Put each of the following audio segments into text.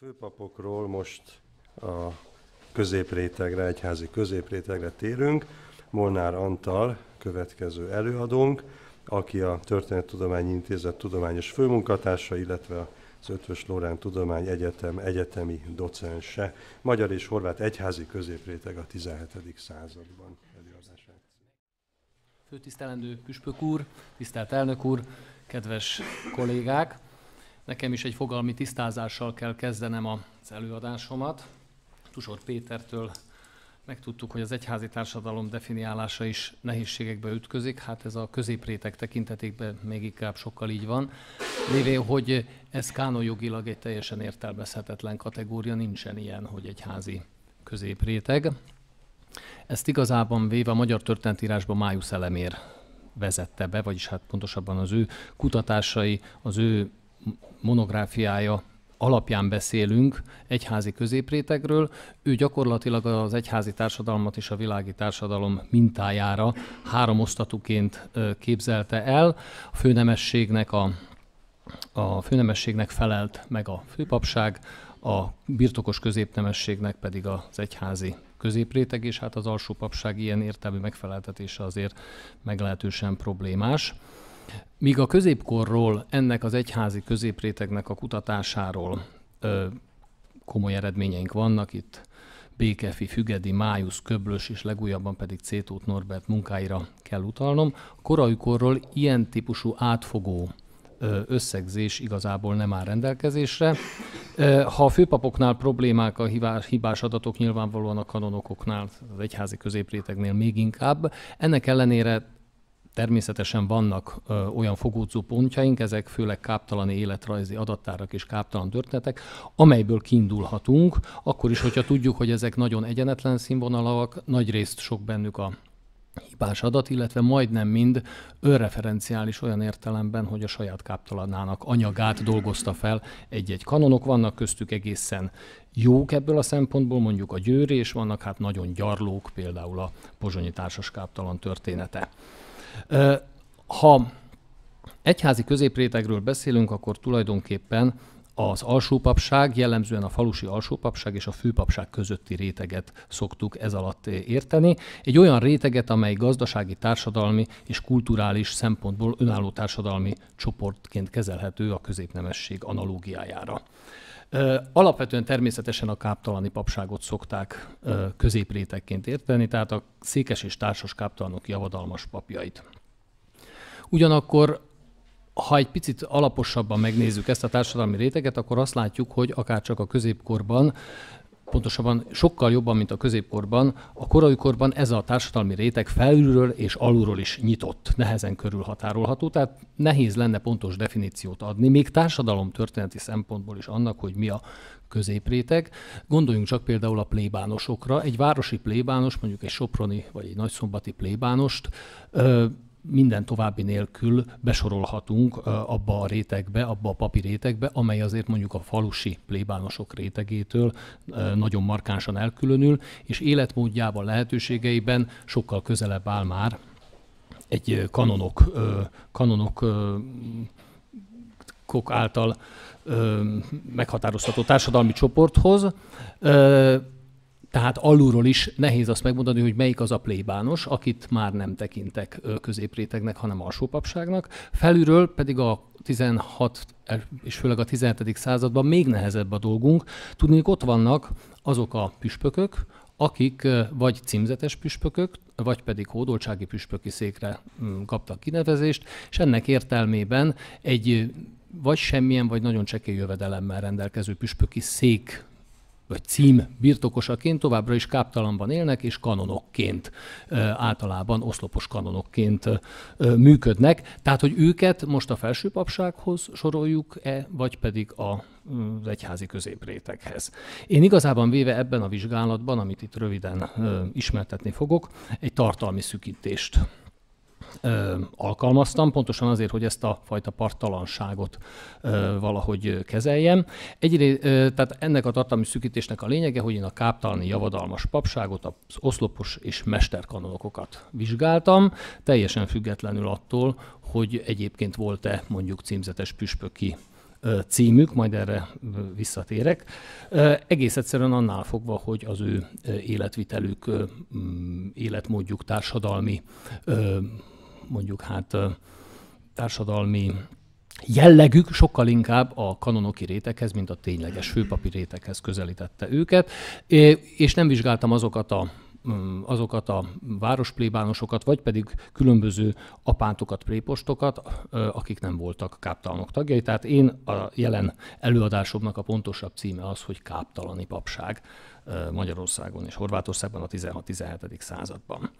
főpapokról most a középrétegre, egyházi középrétegre térünk. Molnár Antal következő előadónk, aki a Történettudományi Intézet tudományos főmunkatársa, illetve a az Ötvös Lorán Tudomány Egyetem egyetemi docense, magyar és horvát egyházi középréteg a 17. században előadását. Főtisztelendő Püspök úr, tisztelt elnök úr, kedves kollégák! Nekem is egy fogalmi tisztázással kell kezdenem az előadásomat. Tusor Pétertől megtudtuk, hogy az egyházi társadalom definiálása is nehézségekbe ütközik, hát ez a középrétek tekintetében még inkább sokkal így van, lévén, hogy ez kánonjogilag egy teljesen értelmezhetetlen kategória, nincsen ilyen, hogy egyházi középréteg. Ezt igazában véve a magyar történetírásban Május Elemér vezette be, vagyis hát pontosabban az ő kutatásai, az ő monográfiája alapján beszélünk egyházi középrétegről. Ő gyakorlatilag az egyházi társadalmat és a világi társadalom mintájára három osztatuként képzelte el. A főnemességnek, a, a főnemességnek felelt meg a főpapság, a birtokos középnemességnek pedig az egyházi középréteg, és hát az alsó papság ilyen értelmi megfeleltetése azért meglehetősen problémás. Míg a középkorról, ennek az egyházi középrétegnek a kutatásáról ö, komoly eredményeink vannak itt, Békefi, Fügedi, Májusz, Köblös és legújabban pedig Cétót Norbert munkáira kell utalnom. Korai korról ilyen típusú átfogó összegzés igazából nem áll rendelkezésre. Ha a főpapoknál problémák a hibás adatok, nyilvánvalóan a kanonokoknál, az egyházi középrétegnél még inkább, ennek ellenére Természetesen vannak ö, olyan fogódzó pontjaink, ezek főleg káptalan életrajzi adattárak és káptalan történetek, amelyből kiindulhatunk, akkor is, hogyha tudjuk, hogy ezek nagyon egyenetlen színvonalak, nagyrészt sok bennük a hibás adat, illetve majdnem mind önreferenciális olyan értelemben, hogy a saját káptalanának anyagát dolgozta fel egy-egy kanonok. Vannak köztük egészen jók ebből a szempontból, mondjuk a győri, és vannak hát nagyon gyarlók, például a pozsonyi társas káptalan története. Ha egyházi középrétegről beszélünk, akkor tulajdonképpen az alsópapság, jellemzően a falusi alsópapság és a főpapság közötti réteget szoktuk ez alatt érteni. Egy olyan réteget, amely gazdasági, társadalmi és kulturális szempontból önálló társadalmi csoportként kezelhető a középnemesség analógiájára. Alapvetően természetesen a káptalani papságot szokták középrétekként érteni, tehát a székes és társas káptalanok javadalmas papjait. Ugyanakkor ha egy picit alaposabban megnézzük ezt a társadalmi réteget, akkor azt látjuk, hogy akár csak a középkorban pontosabban sokkal jobban, mint a középkorban, a korai korban ez a társadalmi réteg felülről és alulról is nyitott, nehezen körülhatárolható, tehát nehéz lenne pontos definíciót adni, még történeti szempontból is annak, hogy mi a középréteg. Gondoljunk csak például a plébánosokra. Egy városi plébános, mondjuk egy soproni vagy egy nagyszombati plébánost, minden további nélkül besorolhatunk abba a rétegbe, abba a papír rétegbe, amely azért mondjuk a falusi plébánosok rétegétől nagyon markánsan elkülönül, és életmódjában, lehetőségeiben sokkal közelebb áll már egy kanonok, kanonok által meghatározható társadalmi csoporthoz tehát alulról is nehéz azt megmondani, hogy melyik az a plébános, akit már nem tekintek középrétegnek, hanem alsópapságnak. Felülről pedig a 16 és főleg a 17. században még nehezebb a dolgunk. hogy ott vannak azok a püspökök, akik vagy címzetes püspökök, vagy pedig hódoltsági püspöki székre mm, kaptak kinevezést, és ennek értelmében egy vagy semmilyen, vagy nagyon csekély jövedelemmel rendelkező püspöki szék vagy cím birtokosaként továbbra is káptalanban élnek, és kanonokként, általában oszlopos kanonokként működnek. Tehát, hogy őket most a felsőpapsághoz soroljuk-e, vagy pedig a az egyházi középréteghez. Én igazában véve ebben a vizsgálatban, amit itt röviden ismertetni fogok, egy tartalmi szükítést ö, alkalmaztam, pontosan azért, hogy ezt a fajta partalanságot ö, valahogy kezeljem. ö, tehát ennek a tartalmi szűkítésnek a lényege, hogy én a káptalani javadalmas papságot, az oszlopos és mesterkanonokokat vizsgáltam, teljesen függetlenül attól, hogy egyébként volt-e mondjuk címzetes püspöki címük, majd erre visszatérek. Egész egyszerűen annál fogva, hogy az ő életvitelük, életmódjuk, társadalmi mondjuk hát társadalmi jellegük sokkal inkább a kanonoki réteghez, mint a tényleges főpapi réteghez közelítette őket, és nem vizsgáltam azokat a azokat a városplébánosokat, vagy pedig különböző apátokat, prépostokat, akik nem voltak káptalanok tagjai. Tehát én a jelen előadásomnak a pontosabb címe az, hogy káptalani papság Magyarországon és Horvátországban a 16-17. században.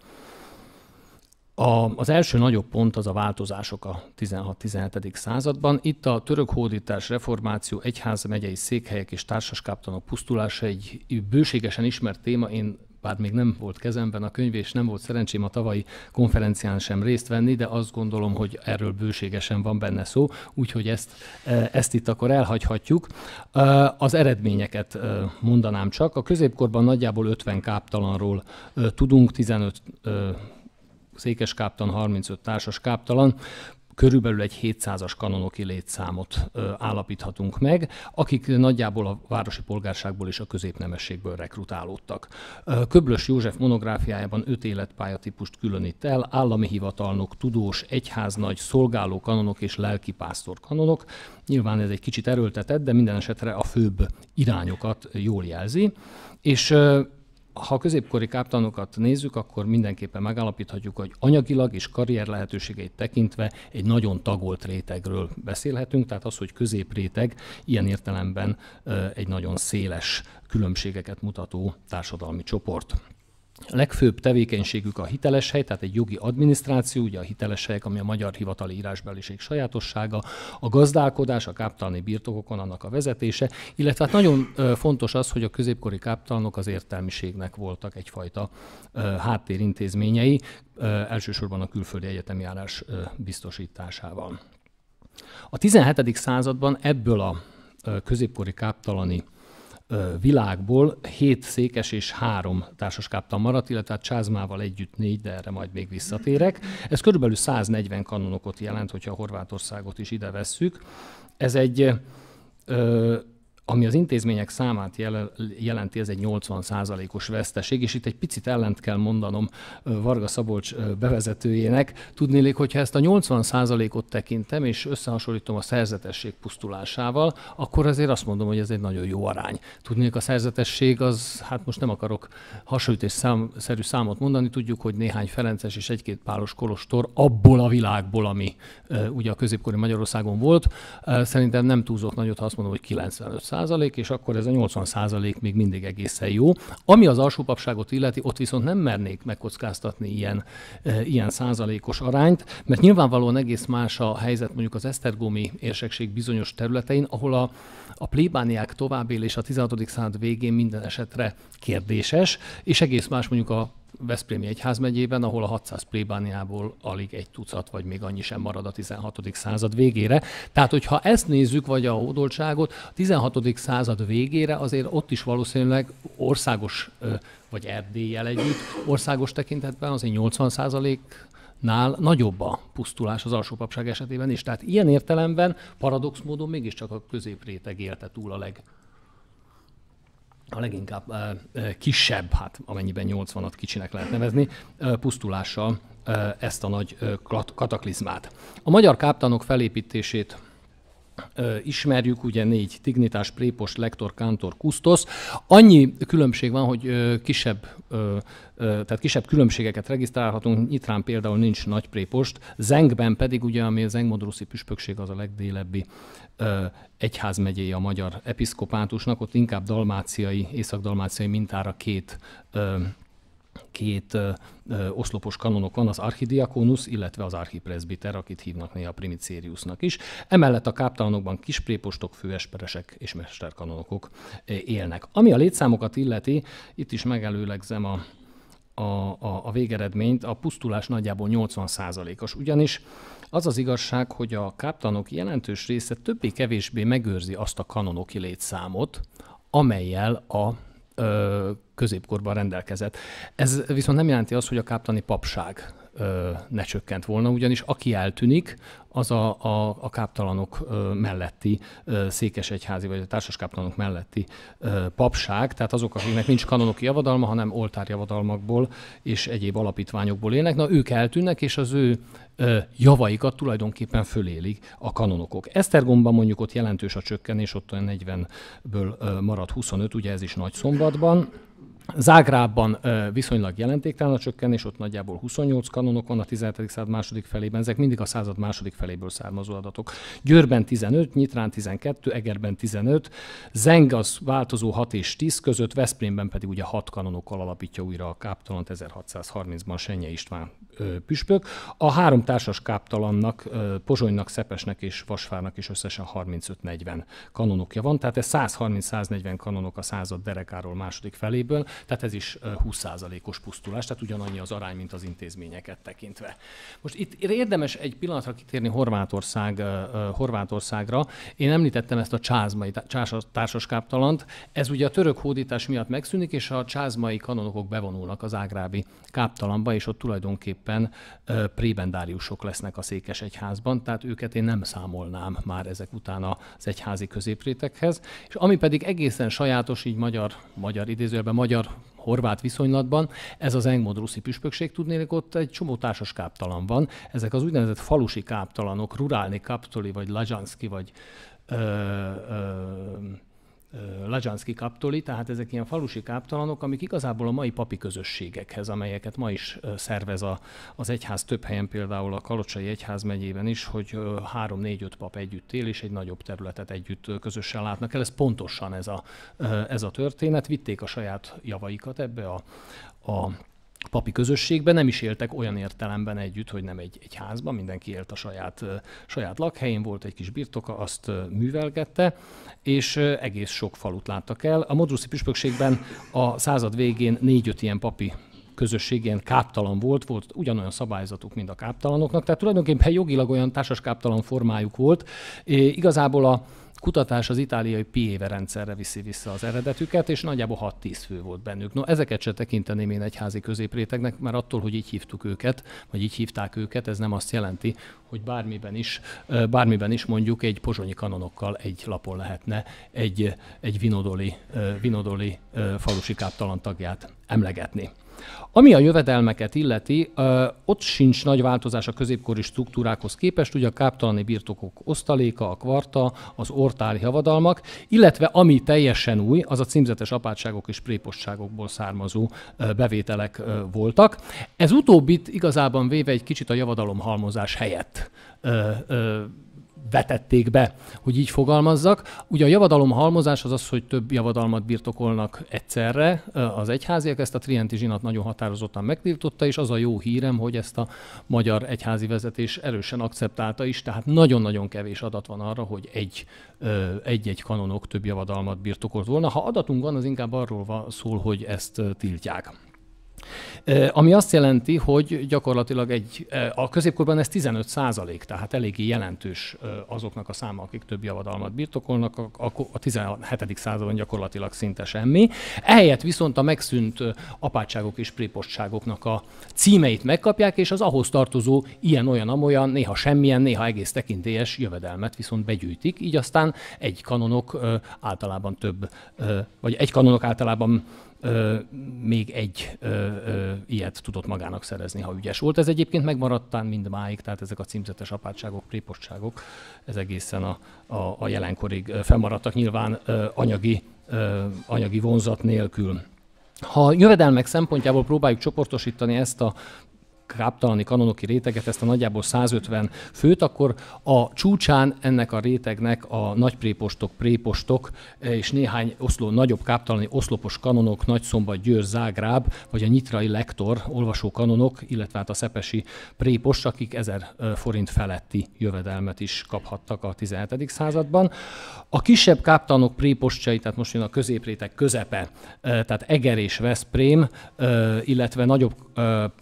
A, az első nagyobb pont az a változások a 16-17. században. Itt a török hódítás, reformáció, egyház, megyei székhelyek és társaskáptanok pusztulása egy bőségesen ismert téma. Én bár még nem volt kezemben a könyv, és nem volt szerencsém a tavalyi konferencián sem részt venni, de azt gondolom, hogy erről bőségesen van benne szó, úgyhogy ezt, e, ezt itt akkor elhagyhatjuk. E, az eredményeket e, mondanám csak. A középkorban nagyjából 50 káptalanról tudunk, 15 székes káptan, 35 társas káptalan, körülbelül egy 700-as kanonoki létszámot ö, állapíthatunk meg, akik nagyjából a városi polgárságból és a középnemességből rekrutálódtak. Köblös József monográfiájában öt életpályatípust különít el, állami hivatalnok, tudós, egyháznagy, szolgáló kanonok és lelkipásztor kanonok. Nyilván ez egy kicsit erőltetett, de minden esetre a főbb irányokat jól jelzi. És ö, ha a középkori káptanokat nézzük, akkor mindenképpen megállapíthatjuk, hogy anyagilag és karrier lehetőségeit tekintve egy nagyon tagolt rétegről beszélhetünk, tehát az, hogy középréteg ilyen értelemben egy nagyon széles különbségeket mutató társadalmi csoport. A legfőbb tevékenységük a hiteles hely, tehát egy jogi adminisztráció, ugye a hiteles helyek, ami a magyar hivatali írásbeliség sajátossága, a gazdálkodás, a káptalni birtokokon annak a vezetése, illetve hát nagyon fontos az, hogy a középkori káptalnok az értelmiségnek voltak egyfajta háttérintézményei, elsősorban a külföldi egyetemi járás biztosításával. A 17. században ebből a középkori káptalani világból hét székes és három társaskáptal maradt, illetve hát Csázmával együtt négy, de erre majd még visszatérek. Ez körülbelül 140 kanonokot jelent, hogyha a Horvátországot is ide vesszük. Ez egy ö, ami az intézmények számát jelenti, ez egy 80%-os veszteség, és itt egy picit ellent kell mondanom Varga Szabolcs bevezetőjének. Tudnélék, hogyha ezt a 80%-ot tekintem, és összehasonlítom a szerzetesség pusztulásával, akkor azért azt mondom, hogy ez egy nagyon jó arány. Tudnék, a szerzetesség az, hát most nem akarok hasonlítás szerű számot mondani, tudjuk, hogy néhány Ferences és egy-két páros kolostor abból a világból, ami ugye a középkori Magyarországon volt, szerintem nem túlzok nagyot, ha azt mondom, hogy 95 százalék, és akkor ez a 80 százalék még mindig egészen jó. Ami az alsópapságot illeti, ott viszont nem mernék megkockáztatni ilyen, e, ilyen százalékos arányt, mert nyilvánvalóan egész más a helyzet mondjuk az esztergómi érsekség bizonyos területein, ahol a, a plébániák továbbélés a 16. század végén minden esetre kérdéses, és egész más mondjuk a Veszprémi Egyházmegyében, ahol a 600 plébániából alig egy tucat, vagy még annyi sem marad a 16. század végére. Tehát, hogyha ezt nézzük, vagy a hódoltságot, a 16. század végére azért ott is valószínűleg országos, vagy Erdélyel együtt, országos tekintetben azért 80 nál nagyobb a pusztulás az alsópapság esetében is. Tehát ilyen értelemben paradox módon mégiscsak a középréteg élte túl a leg, a leginkább kisebb, hát amennyiben 80-at kicsinek lehet nevezni, pusztulással ezt a nagy kataklizmát. A magyar káptanok felépítését ismerjük, ugye négy dignitás, prépos, lektor, kántor, kusztosz. Annyi különbség van, hogy kisebb, tehát kisebb különbségeket regisztrálhatunk, nyitrán például nincs nagy prépost, Zengben pedig ugye, ami a Zengmodruszi püspökség az a legdélebbi egyházmegyéje a magyar episzkopátusnak, ott inkább dalmáciai, észak-dalmáciai mintára két két ö, ö, oszlopos kanonok van, az archidiakonus, illetve az archipresbiter, akit hívnak néha primicériusnak is. Emellett a káptalanokban kisprépostok, főesperesek és mesterkanonokok élnek. Ami a létszámokat illeti, itt is megelőlegzem a, a, a, a végeredményt, a pusztulás nagyjából 80%-os. Ugyanis az az igazság, hogy a káptalanok jelentős része többé-kevésbé megőrzi azt a kanonoki létszámot, amelyel a középkorban rendelkezett. Ez viszont nem jelenti azt, hogy a káptani papság ne csökkent volna, ugyanis aki eltűnik, az a, a, a káptalanok melletti székesegyházi, vagy a társaskáptalanok melletti papság, tehát azok, akiknek nincs kanonoki javadalma, hanem oltárjavadalmakból és egyéb alapítványokból élnek, na ők eltűnnek, és az ő javaikat tulajdonképpen fölélik a kanonokok. Esztergomban mondjuk ott jelentős a csökkenés, ott olyan 40-ből marad 25, ugye ez is nagy szombatban, Zágrában viszonylag jelentéktelen a csökkenés, ott nagyjából 28 kanonok van a 17. század második felében, ezek mindig a század második feléből származó adatok. Győrben 15, Nyitrán 12, Egerben 15, Zeng az változó 6 és 10 között, Veszprémben pedig ugye 6 kanonokkal alapítja újra a káptalant 1630-ban Senye István püspök. A három társas káptalannak, Pozsonynak, Szepesnek és vasfárnak is összesen 35-40 kanonokja van, tehát ez 130-140 kanonok a század derekáról második feléből, tehát ez is 20%-os pusztulás, tehát ugyanannyi az arány, mint az intézményeket tekintve. Most itt érdemes egy pillanatra kitérni Horvátország, Horvátországra. Én említettem ezt a csázmai társas káptalant, ez ugye a török hódítás miatt megszűnik, és a csázmai kanonokok bevonulnak az ágrábi káptalanba, és ott tulajdonképpen tulajdonképpen prébendáriusok lesznek a székes egyházban, tehát őket én nem számolnám már ezek után az egyházi középrétekhez. És ami pedig egészen sajátos, így magyar, magyar idézőjelben, magyar horvát viszonylatban, ez az Ruszi püspökség, tudnélik, ott egy csomó társas káptalan van. Ezek az úgynevezett falusi káptalanok, rurálni kaptoli, vagy lajanszki, vagy ö, ö, Lajanszki kaptoli, tehát ezek ilyen falusi káptalanok, amik igazából a mai papi közösségekhez, amelyeket ma is szervez a, az egyház több helyen, például a Kalocsai Egyház megyében is, hogy három, négy, öt pap együtt él, és egy nagyobb területet együtt közösen látnak el. Ez pontosan ez a, ez a történet. Vitték a saját javaikat ebbe a, a papi közösségben nem is éltek olyan értelemben együtt, hogy nem egy, egy házban, mindenki élt a saját, saját lakhelyén, volt egy kis birtoka, azt művelgette, és egész sok falut láttak el. A modruszi püspökségben a század végén négy-öt ilyen papi közösségén káptalan volt, volt ugyanolyan szabályzatuk, mint a káptalanoknak, tehát tulajdonképpen jogilag olyan társas káptalan formájuk volt. É, igazából a, kutatás az itáliai Piéve rendszerre viszi vissza az eredetüket, és nagyjából 6-10 fő volt bennük. No, ezeket se tekinteném én egyházi középrétegnek, mert attól, hogy így hívtuk őket, vagy így hívták őket, ez nem azt jelenti, hogy bármiben is, bármiben is mondjuk egy pozsonyi kanonokkal egy lapon lehetne egy, egy vinodoli, vinodoli falusi káptalan tagját emlegetni. Ami a jövedelmeket illeti, ott sincs nagy változás a középkori struktúrákhoz képest, ugye a káptalani birtokok osztaléka, a kvarta, az portáli javadalmak, illetve ami teljesen új, az a címzetes apátságok és prépostságokból származó bevételek voltak. Ez utóbbit igazában véve egy kicsit a javadalomhalmozás helyett vetették be, hogy így fogalmazzak. Ugye a javadalom halmozás az az, hogy több javadalmat birtokolnak egyszerre. Az egyháziak ezt a trienti zsinat nagyon határozottan megtiltotta, és az a jó hírem, hogy ezt a magyar egyházi vezetés erősen akceptálta is, tehát nagyon-nagyon kevés adat van arra, hogy egy, egy-egy kanonok több javadalmat birtokolt volna. Ha adatunk van, az inkább arról szól, hogy ezt tiltják. Ami azt jelenti, hogy gyakorlatilag egy, a középkorban ez 15 százalék, tehát eléggé jelentős azoknak a száma, akik több javadalmat birtokolnak, a, a 17. században gyakorlatilag szinte semmi. Ehelyett viszont a megszűnt apátságok és prépostságoknak a címeit megkapják, és az ahhoz tartozó ilyen-olyan-amolyan, néha semmilyen, néha egész tekintélyes jövedelmet viszont begyűjtik, így aztán egy kanonok általában több, vagy egy kanonok általában ö, még egy ö, ö, ilyet tudott magának szerezni, ha ügyes volt. Ez egyébként megmaradtán mindmáig, tehát ezek a címzetes apátságok, prépostságok, ez egészen a, a, a jelenkorig fennmaradtak, nyilván ö, anyagi, ö, anyagi vonzat nélkül. Ha jövedelmek szempontjából próbáljuk csoportosítani ezt a káptalani kanonoki réteget, ezt a nagyjából 150 főt, akkor a csúcsán ennek a rétegnek a nagyprépostok, prépostok és néhány oszló, nagyobb káptalani oszlopos kanonok, Nagyszombat, Győr, Zágráb, vagy a nyitrai lektor, olvasó kanonok, illetve hát a szepesi prépost, akik 1000 forint feletti jövedelmet is kaphattak a 17. században. A kisebb káptalanok prépostjai, tehát most jön a középrétek közepe, tehát Eger és Veszprém, illetve nagyobb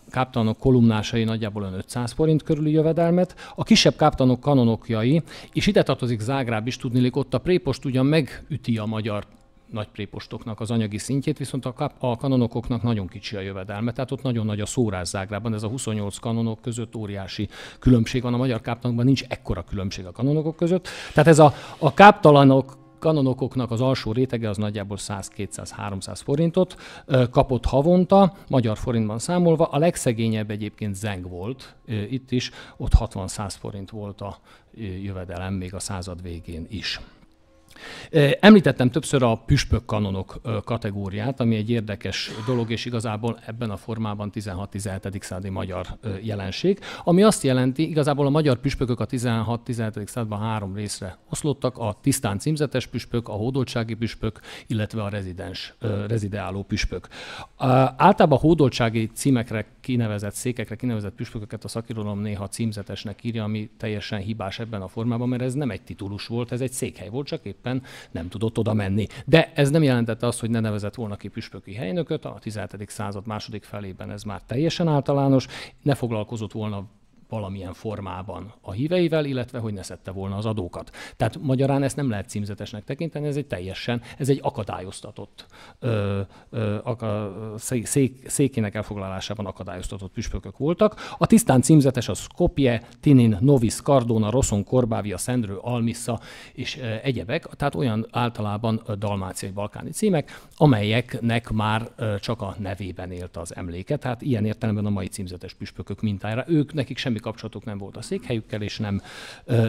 káptalanok kolumnásai nagyjából 500 forint körüli jövedelmet, a kisebb káptalanok kanonokjai, és ide tartozik Zágráb is tudnélik, ott a prépost ugyan megüti a magyar nagyprépostoknak az anyagi szintjét, viszont a, kap, a kanonokoknak nagyon kicsi a jövedelme, tehát ott nagyon nagy a szórás Zágrában, ez a 28 kanonok között óriási különbség van, a magyar káptalanokban nincs ekkora különbség a kanonokok között, tehát ez a, a káptalanok kanonokoknak az alsó rétege az nagyjából 100-200-300 forintot kapott havonta, magyar forintban számolva. A legszegényebb egyébként Zeng volt itt is, ott 60-100 forint volt a jövedelem még a század végén is. Említettem többször a püspök kanonok kategóriát, ami egy érdekes dolog, és igazából ebben a formában 16-17. századi magyar jelenség, ami azt jelenti, igazából a magyar püspökök a 16-17. században három részre oszlottak, a tisztán címzetes püspök, a hódoltsági püspök, illetve a rezidens, rezideáló püspök. Általában a hódoltsági címekre kinevezett, székekre kinevezett püspököket a szakirodalom néha címzetesnek írja, ami teljesen hibás ebben a formában, mert ez nem egy titulus volt, ez egy székhely volt, csak éppen éppen nem tudott oda menni. De ez nem jelentette azt, hogy ne nevezett volna ki püspöki helynököt, a 17. század második felében ez már teljesen általános, ne foglalkozott volna valamilyen formában a híveivel, illetve hogy ne szedte volna az adókat. Tehát magyarán ezt nem lehet címzetesnek tekinteni, ez egy teljesen, ez egy akadályoztatott, ö, ö, aka, szék, székének elfoglalásában akadályoztatott püspökök voltak. A tisztán címzetes az Skopje, Tinin, Novis, Cardona, Roszon, Korbávia, Szendrő, Almissa és ö, egyebek, tehát olyan általában dalmáciai balkáni címek, amelyeknek már ö, csak a nevében élt az emléke. Tehát ilyen értelemben a mai címzetes püspökök mintájára. Ők nekik semmi semmi kapcsolatuk nem volt a székhelyükkel, és nem,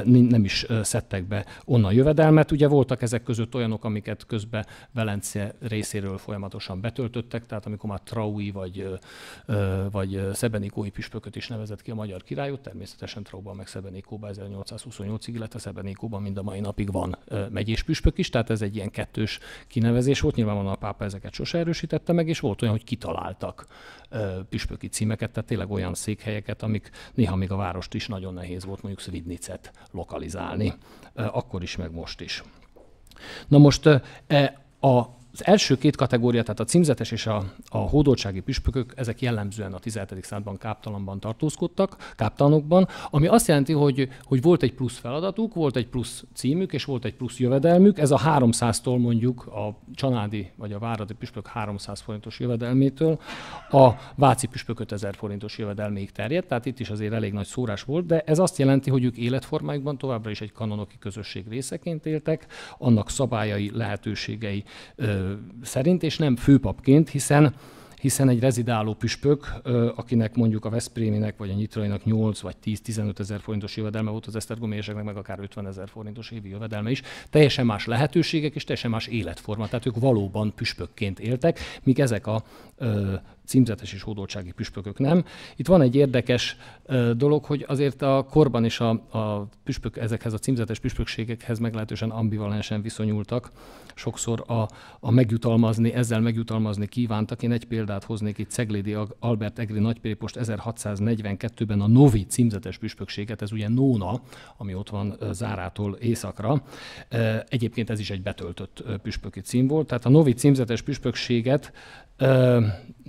nem is szedtek be onnan jövedelmet. Ugye voltak ezek között olyanok, amiket közben Velence részéről folyamatosan betöltöttek, tehát amikor már Traui vagy, vagy Szebenikói püspököt is nevezett ki a magyar királyot, természetesen Trauban meg Szebenikóban 1828-ig, illetve Szebenikóban mind a mai napig van megyés püspök is, tehát ez egy ilyen kettős kinevezés volt. Nyilván a pápa ezeket sose erősítette meg, és volt olyan, hogy kitaláltak püspöki címeket, tehát tényleg olyan székhelyeket, amik néha még a várost is nagyon nehéz volt mondjuk Svidnicet lokalizálni, akkor is, meg most is. Na most e, a az első két kategória, tehát a címzetes és a, a hódoltsági püspökök, ezek jellemzően a 17. században káptalanban tartózkodtak, káptalanokban, ami azt jelenti, hogy, hogy volt egy plusz feladatuk, volt egy plusz címük, és volt egy plusz jövedelmük. Ez a 300-tól mondjuk a csanádi vagy a váradi püspök 300 forintos jövedelmétől a váci püspök 5000 forintos jövedelméig terjedt, tehát itt is azért elég nagy szórás volt, de ez azt jelenti, hogy ők életformájukban továbbra is egy kanonoki közösség részeként éltek, annak szabályai, lehetőségei, ö, szerint, és nem főpapként, hiszen hiszen egy rezidáló püspök, akinek mondjuk a Veszpréminek vagy a Nyitrainak 8 vagy 10-15 ezer forintos jövedelme volt, az esztergomélyeseknek meg akár 50 ezer forintos évi jövedelme is, teljesen más lehetőségek és teljesen más életforma. Tehát ők valóban püspökként éltek, míg ezek a ö, címzetes és hódoltsági püspökök nem. Itt van egy érdekes dolog, hogy azért a korban is a, a püspök, ezekhez a címzetes püspökségekhez meglehetősen ambivalensen viszonyultak. Sokszor a, a megjutalmazni, ezzel megjutalmazni kívántak. Én egy példát hoznék itt Ceglédi Albert Egri nagypépost 1642-ben a Novi címzetes püspökséget, ez ugye Nóna, ami ott van Zárától északra. Egyébként ez is egy betöltött püspöki cím volt, tehát a Novi címzetes püspökséget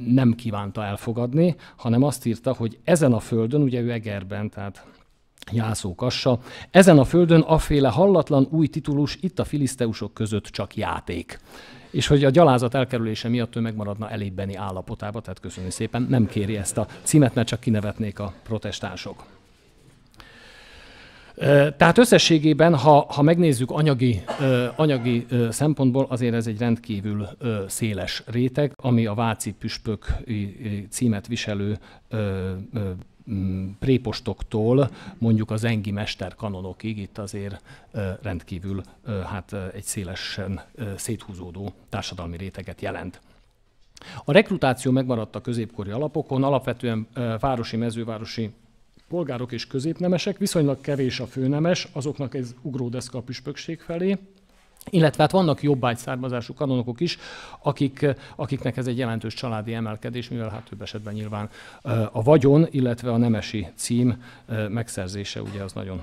nem nem kívánta elfogadni, hanem azt írta, hogy ezen a földön, ugye ő Egerben, tehát jászókassa. Ezen a földön aféle hallatlan új titulus itt a filiszteusok között csak játék. És hogy a gyalázat elkerülése miatt ő megmaradna elébbeni állapotába, tehát köszönjük szépen, nem kéri ezt a címet, mert csak kinevetnék a protestánsok. Tehát összességében, ha, ha megnézzük anyagi, anyagi szempontból, azért ez egy rendkívül széles réteg, ami a Váci püspök címet viselő prépostoktól mondjuk az engi kanonokig, itt azért rendkívül hát egy szélesen széthúzódó társadalmi réteget jelent. A rekrutáció megmaradt a középkori alapokon, alapvetően városi, mezővárosi polgárok és középnemesek, viszonylag kevés a főnemes, azoknak ez ugródeszka a püspökség felé, illetve hát vannak jobbágy származású kanonokok is, akik, akiknek ez egy jelentős családi emelkedés, mivel hát több esetben nyilván a vagyon, illetve a nemesi cím megszerzése ugye az nagyon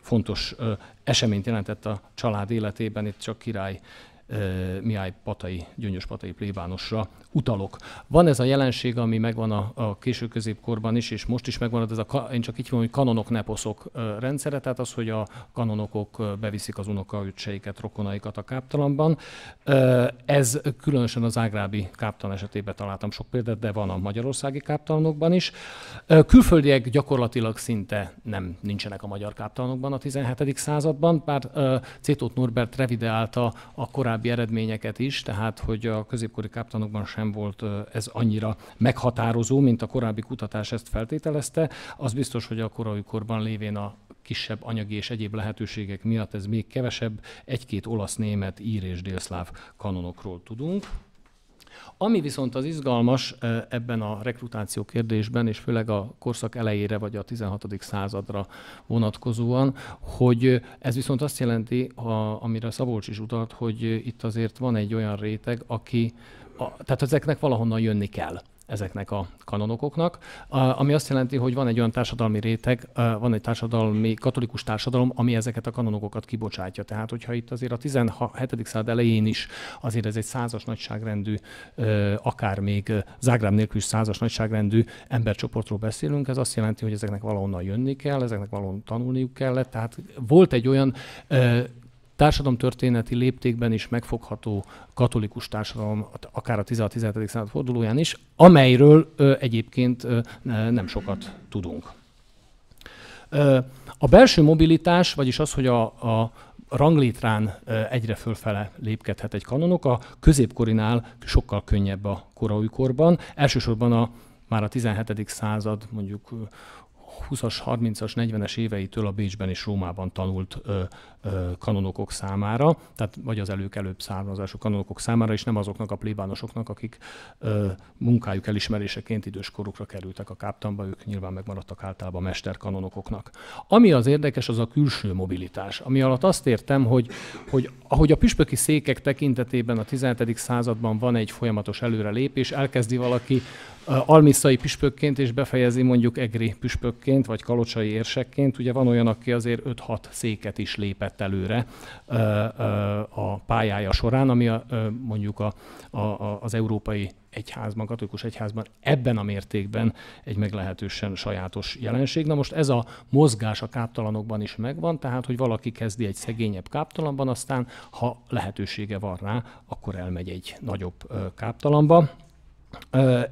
fontos eseményt jelentett a család életében, itt csak király Mihály Patai, Gyöngyös Patai plébánosra utalok. Van ez a jelenség, ami megvan a, a késő középkorban is, és most is megvan, ez a, én csak így mondom, hogy kanonok neposzok rendszere, tehát az, hogy a kanonokok beviszik az unokaütseiket, rokonaikat a káptalanban. Ez különösen az ágrábi káptalan esetében találtam sok példát, de van a magyarországi káptalanokban is. Külföldiek gyakorlatilag szinte nem nincsenek a magyar káptalanokban a 17. században, bár Cétót Norbert revideálta a korábbi korábbi eredményeket is, tehát hogy a középkori káptanokban sem volt ez annyira meghatározó, mint a korábbi kutatás ezt feltételezte. Az biztos, hogy a korai korban lévén a kisebb anyagi és egyéb lehetőségek miatt ez még kevesebb, egy-két olasz, német, ír és délszláv kanonokról tudunk. Ami viszont az izgalmas ebben a rekrutáció kérdésben, és főleg a korszak elejére vagy a 16. századra vonatkozóan, hogy ez viszont azt jelenti, ha amire Szabolcs is utalt, hogy itt azért van egy olyan réteg, aki, a, tehát ezeknek valahonnan jönni kell ezeknek a kanonokoknak, ami azt jelenti, hogy van egy olyan társadalmi réteg, van egy társadalmi, katolikus társadalom, ami ezeket a kanonokokat kibocsátja. Tehát, hogyha itt azért a 17. század elején is azért ez egy százas nagyságrendű, akár még Zágrám nélkül is százas nagyságrendű embercsoportról beszélünk, ez azt jelenti, hogy ezeknek valahonnan jönni kell, ezeknek valahonnan tanulniuk kellett, tehát volt egy olyan társadalomtörténeti léptékben is megfogható katolikus társadalom, akár a 16-17. század fordulóján is, amelyről ö, egyébként ö, nem sokat tudunk. Ö, a belső mobilitás, vagyis az, hogy a, a ranglétrán egyre fölfele lépkedhet egy kanonok, a középkorinál sokkal könnyebb a koraújkorban, elsősorban a már a 17. század, mondjuk 20-as, 30-as, 40-es éveitől a Bécsben és Rómában tanult ö, ö, kanonokok számára, tehát vagy az előkelőbb származású kanonokok számára, és nem azoknak a plébánosoknak, akik ö, munkájuk elismeréseként időskorukra kerültek a káptamba, ők nyilván megmaradtak általában mesterkanonokoknak. Ami az érdekes, az a külső mobilitás, ami alatt azt értem, hogy, hogy ahogy a püspöki székek tekintetében a 17. században van egy folyamatos előrelépés, elkezdi valaki almiszai püspökként, és befejezi mondjuk egri püspökként, vagy kalocsai érsekként. Ugye van olyan, aki azért 5-6 széket is lépett előre a pályája során, ami a, mondjuk a, a, az európai egyházban, katolikus egyházban ebben a mértékben egy meglehetősen sajátos jelenség. Na most ez a mozgás a káptalanokban is megvan, tehát hogy valaki kezdi egy szegényebb káptalanban, aztán ha lehetősége van rá, akkor elmegy egy nagyobb káptalanba.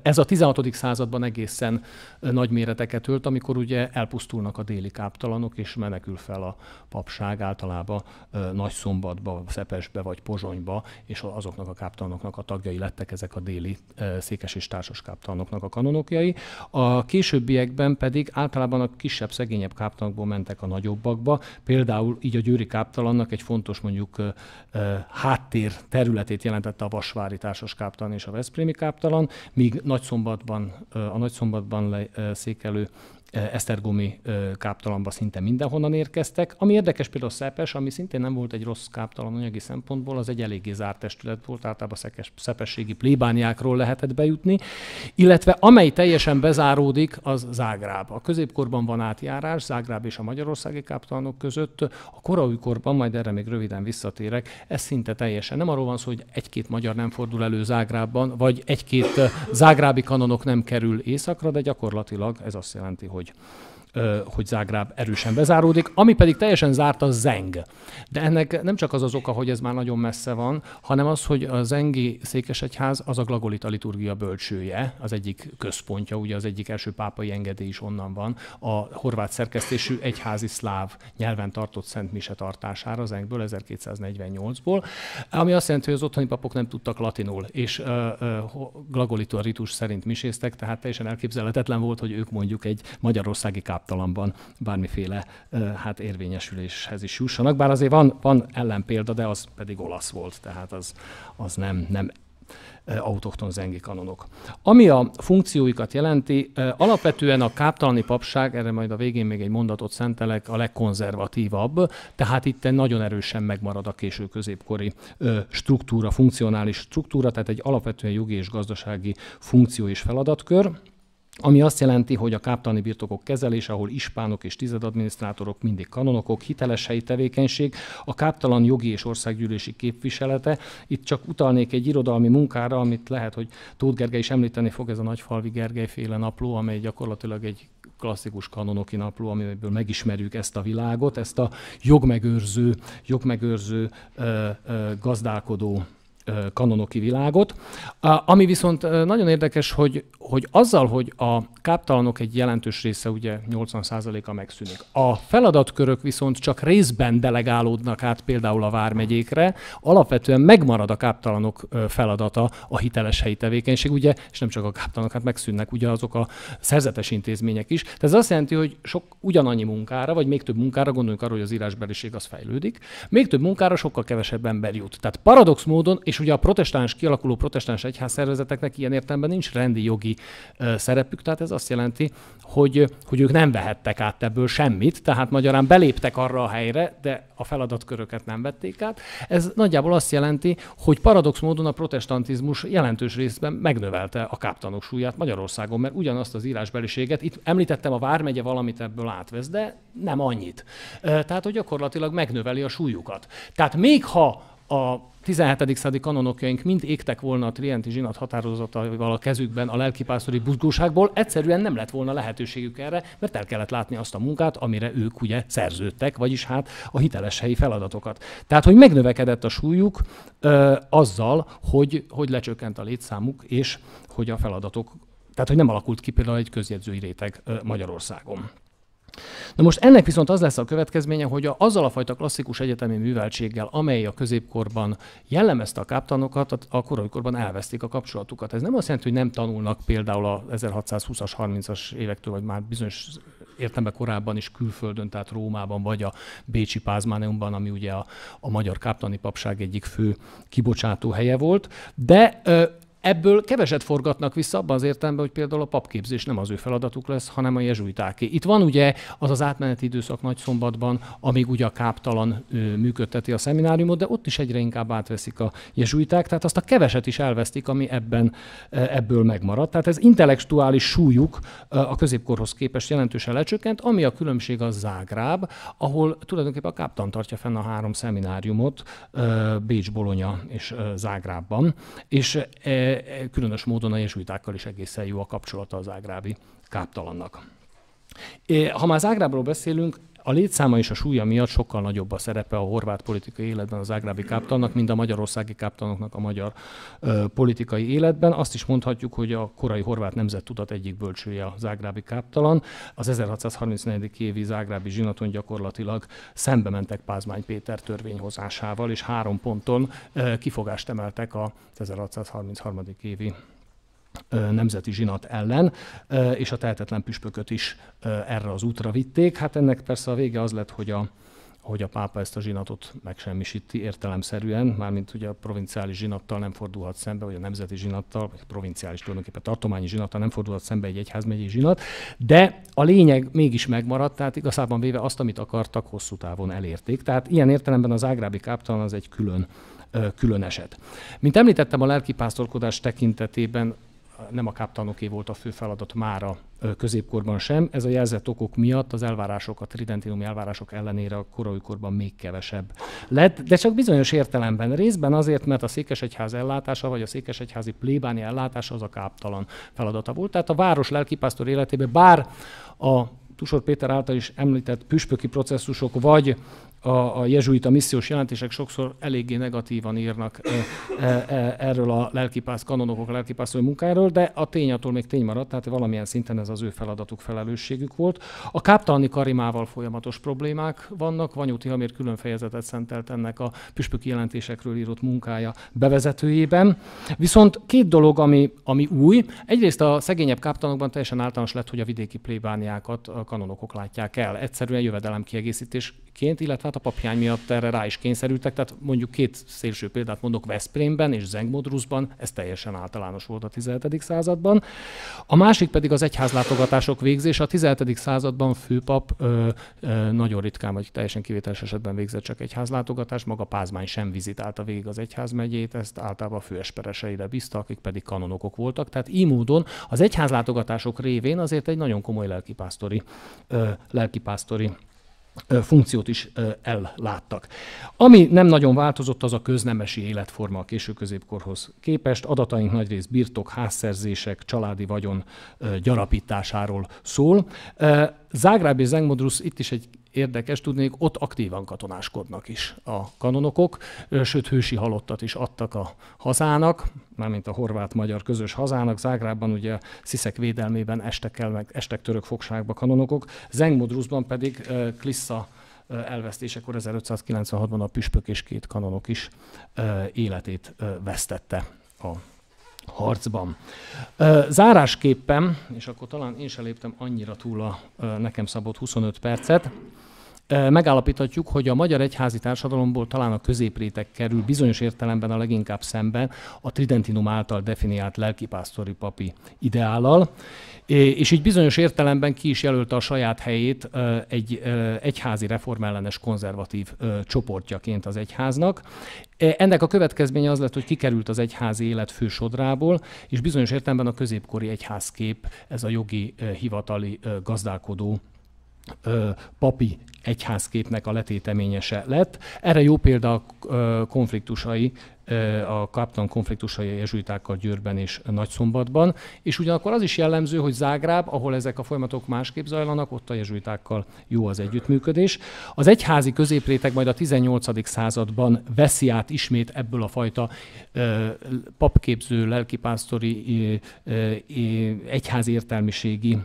Ez a 16. században egészen nagy méreteket ölt, amikor ugye elpusztulnak a déli káptalanok, és menekül fel a papság általában nagy szombatba, Szepesbe vagy Pozsonyba, és azoknak a káptalanoknak a tagjai lettek ezek a déli székes és társas káptalanoknak a kanonokjai. A későbbiekben pedig általában a kisebb, szegényebb káptalanokból mentek a nagyobbakba, például így a győri káptalannak egy fontos mondjuk háttér területét jelentette a Vasvári társas káptalan és a Veszprémi káptalan, míg Nagyszombatban, a Nagyszombatban le, székelő Eh, esztergumi eh, káptalamba szinte mindenhonnan érkeztek. Ami érdekes például Szepes, ami szintén nem volt egy rossz káptalan anyagi szempontból, az egy eléggé zárt testület volt, általában szekes, szepességi plébániákról lehetett bejutni, illetve amely teljesen bezáródik, az Zágráb. A középkorban van átjárás Zágráb és a magyarországi káptalanok között, a korai korban, majd erre még röviden visszatérek, ez szinte teljesen. Nem arról van szó, hogy egy-két magyar nem fordul elő Zágrában, vagy egy-két eh, zágrábi kanonok nem kerül északra, de gyakorlatilag ez azt jelenti, hogy использовать hogy Zágráb erősen bezáródik, ami pedig teljesen zárt a Zeng. De ennek nem csak az az oka, hogy ez már nagyon messze van, hanem az, hogy a Zengi Székesegyház az a glagolita liturgia bölcsője, az egyik központja, ugye az egyik első pápai engedély is onnan van, a horvát szerkesztésű egyházi szláv nyelven tartott Szent Mise tartására Zengből 1248-ból, ami azt jelenti, hogy az otthoni papok nem tudtak latinul, és uh, uh, glagolita ritus szerint miséztek, tehát teljesen elképzelhetetlen volt, hogy ők mondjuk egy magyarországi káp láptalanban bármiféle hát érvényesüléshez is jussanak. Bár azért van, van ellenpélda, de az pedig olasz volt, tehát az, az nem, nem autokton zengi kanonok. Ami a funkcióikat jelenti, alapvetően a káptalani papság, erre majd a végén még egy mondatot szentelek, a legkonzervatívabb, tehát itt nagyon erősen megmarad a késő középkori struktúra, funkcionális struktúra, tehát egy alapvetően jogi és gazdasági funkció és feladatkör ami azt jelenti, hogy a káptani birtokok kezelése, ahol ispánok és tizedadminisztrátorok mindig kanonokok, hiteles helyi tevékenység, a káptalan jogi és országgyűlési képviselete. Itt csak utalnék egy irodalmi munkára, amit lehet, hogy Tóth Gergely is említeni fog, ez a Nagyfalvi Gergely féle napló, amely gyakorlatilag egy klasszikus kanonoki napló, amiből megismerjük ezt a világot, ezt a jogmegőrző, jogmegőrző ö, ö, gazdálkodó kanonoki világot. Ami viszont nagyon érdekes, hogy, hogy azzal, hogy a káptalanok egy jelentős része, ugye 80%-a megszűnik, a feladatkörök viszont csak részben delegálódnak át például a vármegyékre, alapvetően megmarad a káptalanok feladata a hiteles helyi tevékenység, ugye, és nem csak a káptalanok, hát megszűnnek ugye azok a szerzetes intézmények is. Tehát ez azt jelenti, hogy sok ugyanannyi munkára, vagy még több munkára, gondoljunk arra, hogy az írásbeliség az fejlődik, még több munkára sokkal kevesebb ember jut. Tehát paradox módon, és ugye a protestáns, kialakuló protestáns egyházszervezeteknek ilyen értelemben nincs rendi jogi szerepük, tehát ez azt jelenti, hogy, hogy ők nem vehettek át ebből semmit, tehát magyarán beléptek arra a helyre, de a feladatköröket nem vették át. Ez nagyjából azt jelenti, hogy paradox módon a protestantizmus jelentős részben megnövelte a káptanok súlyát Magyarországon, mert ugyanazt az írásbeliséget, itt említettem a Vármegye valamit ebből átvesz, de nem annyit. Tehát, hogy gyakorlatilag megnöveli a súlyukat. Tehát még ha a 17. századi kanonokjaink mind égtek volna a Trienti zsinat határozatával a kezükben a lelkipásztori buzgóságból, egyszerűen nem lett volna lehetőségük erre, mert el kellett látni azt a munkát, amire ők ugye szerződtek, vagyis hát a hiteles helyi feladatokat. Tehát, hogy megnövekedett a súlyuk ö, azzal, hogy, hogy lecsökkent a létszámuk, és hogy a feladatok, tehát, hogy nem alakult ki például egy közjegyzői réteg ö, Magyarországon. Na most ennek viszont az lesz a következménye, hogy a, azzal a fajta klasszikus egyetemi műveltséggel, amely a középkorban jellemezte a káptanokat, a, a korban elvesztik a kapcsolatukat. Ez nem azt jelenti, hogy nem tanulnak például a 1620-as, 30-as évektől, vagy már bizonyos értelemben korábban is külföldön, tehát Rómában, vagy a Bécsi Pázmáneumban, ami ugye a, a magyar káptani papság egyik fő kibocsátó helye volt, de ö, Ebből keveset forgatnak vissza abban az értelemben, hogy például a papképzés nem az ő feladatuk lesz, hanem a jezsuitáké. Itt van ugye az az átmeneti időszak nagy szombatban, amíg ugye a káptalan működteti a szemináriumot, de ott is egyre inkább átveszik a jezsuiták, tehát azt a keveset is elvesztik, ami ebben, ebből megmaradt. Tehát ez intellektuális súlyuk a középkorhoz képest jelentősen lecsökkent, ami a különbség az Zágráb, ahol tulajdonképpen a káptan tartja fenn a három szemináriumot Bécs, Bolonya és Zágrábban. És különös módon a jezsuitákkal is egészen jó a kapcsolata az ágrábi káptalannak. Ha már Zágrábról beszélünk, a létszáma és a súlya miatt sokkal nagyobb a szerepe a horvát politikai életben az ágrábi káptalnak, mint a magyarországi káptalnoknak a magyar ö, politikai életben. Azt is mondhatjuk, hogy a korai horvát nemzet tudat egyik bölcsője az ágrábi káptalan. Az 1634. évi zágrábi zsinaton gyakorlatilag szembe mentek Pázmány Péter törvényhozásával, és három ponton ö, kifogást emeltek a 1633. évi nemzeti zsinat ellen, és a tehetetlen püspököt is erre az útra vitték. Hát ennek persze a vége az lett, hogy a, hogy a pápa ezt a zsinatot megsemmisíti értelemszerűen, mármint ugye a provinciális zsinattal nem fordulhat szembe, vagy a nemzeti zsinattal, vagy a provinciális tulajdonképpen tartományi zsinattal nem fordulhat szembe egy egyházmegyi zsinat, de a lényeg mégis megmaradt, tehát igazából véve azt, amit akartak, hosszú távon elérték. Tehát ilyen értelemben az ágrábi káptalan az egy külön külön eset. Mint említettem, a lelkipásztorkodás tekintetében nem a káptanoké volt a fő feladat a középkorban sem. Ez a jelzett okok miatt az elvárások, a tridentinumi elvárások ellenére a korai korban még kevesebb lett, de csak bizonyos értelemben. Részben azért, mert a székesegyház ellátása, vagy a székesegyházi plébáni ellátása az a káptalan feladata volt. Tehát a város lelkipásztor életében bár a Tusor Péter által is említett püspöki processzusok, vagy a, a jezsuita missziós jelentések sokszor eléggé negatívan írnak e, e, erről a lelkipász, kanonokok lelkipász munkáról, de a tény attól még tény maradt, tehát valamilyen szinten ez az ő feladatuk, felelősségük volt. A káptalni karimával folyamatos problémák vannak, Vanyuti Hamir külön fejezetet szentelt ennek a püspöki jelentésekről írott munkája bevezetőjében. Viszont két dolog, ami, ami új. Egyrészt a szegényebb káptanokban teljesen általános lett, hogy a vidéki plébániákat a kanonokok látják el. Egyszerűen jövedelem kiegészítésként, illetve hát a papjány miatt erre rá is kényszerültek, tehát mondjuk két szélső példát mondok Veszprémben és Zengmodruszban, ez teljesen általános volt a 17. században. A másik pedig az egyházlátogatások végzése. A 17. században főpap ö, ö, nagyon ritkán vagy teljesen kivételes esetben végzett csak egyházlátogatást, maga Pázmány sem vizitálta végig az egyházmegyét, ezt általában a főespereseire bízta, akik pedig kanonokok voltak. Tehát így módon az egyházlátogatások révén azért egy nagyon komoly lelkipásztori, ö, lelkipásztori funkciót is elláttak. Ami nem nagyon változott, az a köznemesi életforma a késő középkorhoz képest. Adataink nagyrészt birtok, házszerzések, családi vagyon gyarapításáról szól. Zágráb és Zengmodrusz itt is egy érdekes tudnék, ott aktívan katonáskodnak is a kanonokok, sőt hősi halottat is adtak a hazának, mármint a horvát-magyar közös hazának. Zágrában ugye sziszek védelmében estek, el, meg estek török fogságba kanonokok, Zengmodruszban pedig Klissa elvesztésekor 1596-ban a püspök és két kanonok is életét vesztette a harcban. Zárásképpen, és akkor talán én se léptem annyira túl a nekem szabott 25 percet, Megállapíthatjuk, hogy a magyar egyházi társadalomból talán a középrétek kerül bizonyos értelemben a leginkább szemben a Tridentinum által definiált lelkipásztori papi ideállal, és így bizonyos értelemben ki is jelölte a saját helyét egy egyházi reformellenes konzervatív csoportjaként az egyháznak. Ennek a következménye az lett, hogy kikerült az egyházi élet fősodrából, és bizonyos értelemben a középkori egyházkép, ez a jogi hivatali gazdálkodó papi egyházképnek a letéteményese lett. Erre jó példa a konfliktusai, a kaptan konfliktusai a jezsuitákkal Győrben és Nagyszombatban, és ugyanakkor az is jellemző, hogy Zágráb, ahol ezek a folyamatok másképp zajlanak, ott a jezsuitákkal jó az együttműködés. Az egyházi középréteg majd a 18. században veszi át ismét ebből a fajta papképző, lelkipásztori, egyházi értelmiségi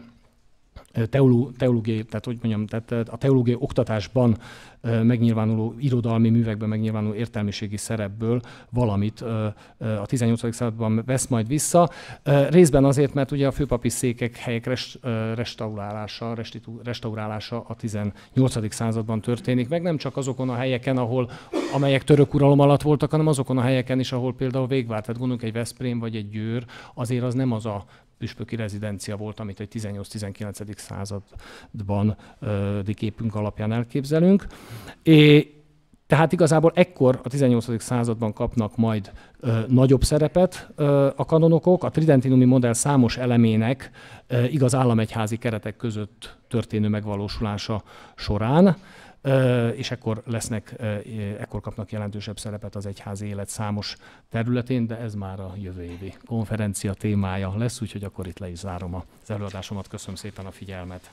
teológiai, tehát hogy mondjam, tehát a teológiai oktatásban megnyilvánuló irodalmi művekben megnyilvánuló értelmiségi szerepből valamit a 18. században vesz majd vissza. Részben azért, mert ugye a főpapi székek helyek restaurálása, restitu, restaurálása a 18. században történik, meg nem csak azokon a helyeken, ahol, amelyek török uralom alatt voltak, hanem azokon a helyeken is, ahol például végvárt. Tehát gondolunk egy Veszprém vagy egy Győr, azért az nem az a püspöki rezidencia volt, amit egy 18-19. században képünk alapján elképzelünk. É, tehát igazából ekkor a 18. században kapnak majd ö, nagyobb szerepet ö, a kanonokok, a tridentinumi modell számos elemének ö, igaz államegyházi keretek között történő megvalósulása során és ekkor lesznek, ekkor kapnak jelentősebb szerepet az egyházi élet számos területén, de ez már a jövő évi konferencia témája lesz, úgyhogy akkor itt le is zárom az előadásomat. Köszönöm szépen a figyelmet!